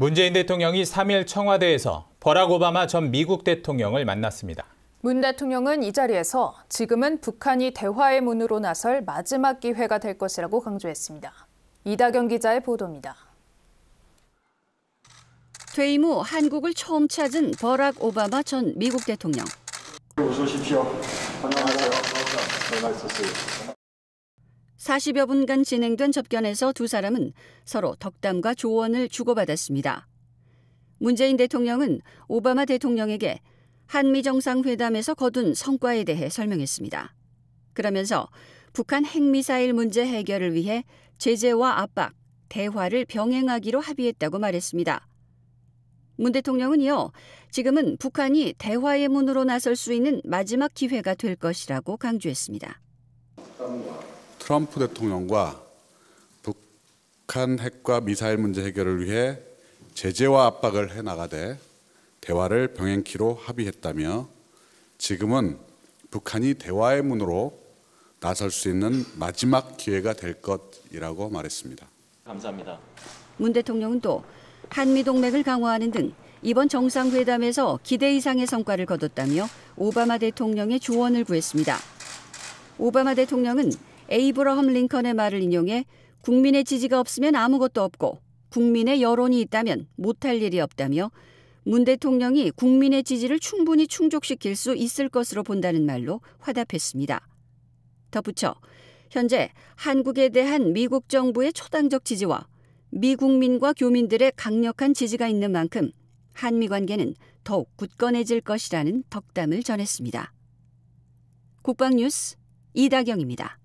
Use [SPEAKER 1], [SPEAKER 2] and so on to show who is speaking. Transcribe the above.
[SPEAKER 1] 문재인 대통령이 3일 청와대에서 버락 오바마 전 미국 대통령을 만났습니다. 문 대통령은 이 자리에서 지금은 북한이 대화의 문으로 나설 마지막 기회가 될 것이라고 강조했습니다. 이다경 기자의 보도입니다.
[SPEAKER 2] 퇴임 후 한국을 처음 찾은 버락 오바마 전 미국 대통령.
[SPEAKER 3] 웃십시오 안녕하세요. 네, 맛있었어요.
[SPEAKER 2] 40여 분간 진행된 접견에서 두 사람은 서로 덕담과 조언을 주고받았습니다. 문재인 대통령은 오바마 대통령에게 한미 정상회담에서 거둔 성과에 대해 설명했습니다. 그러면서 북한 핵미사일 문제 해결을 위해 제재와 압박, 대화를 병행하기로 합의했다고 말했습니다. 문 대통령은 이어 지금은 북한이 대화의 문으로 나설 수 있는 마지막 기회가 될 것이라고 강조했습니다.
[SPEAKER 3] 트럼프 대통령과 북한 핵과 미사일 문제 해결을 위해 제재와 압박을 해 나가되 대화를 병행키로 합의했다며 지금은 북한이 대화의 문으로 나설 수 있는 마지막 기회가 될 것이라고 말했습니다. 감사합니다.
[SPEAKER 2] 문 대통령은 또 한미 동맹을 강화하는 등 이번 정상회담에서 기대 이상의 성과를 거뒀다며 오바마 대통령의 조언을 구했습니다. 오바마 대통령은 에이브러험 링컨의 말을 인용해 국민의 지지가 없으면 아무것도 없고 국민의 여론이 있다면 못할 일이 없다며 문 대통령이 국민의 지지를 충분히 충족시킬 수 있을 것으로 본다는 말로 화답했습니다. 덧붙여 현재 한국에 대한 미국 정부의 초당적 지지와 미국민과 교민들의 강력한 지지가 있는 만큼 한미 관계는 더욱 굳건해질 것이라는 덕담을 전했습니다. 국방뉴스 이다경입니다.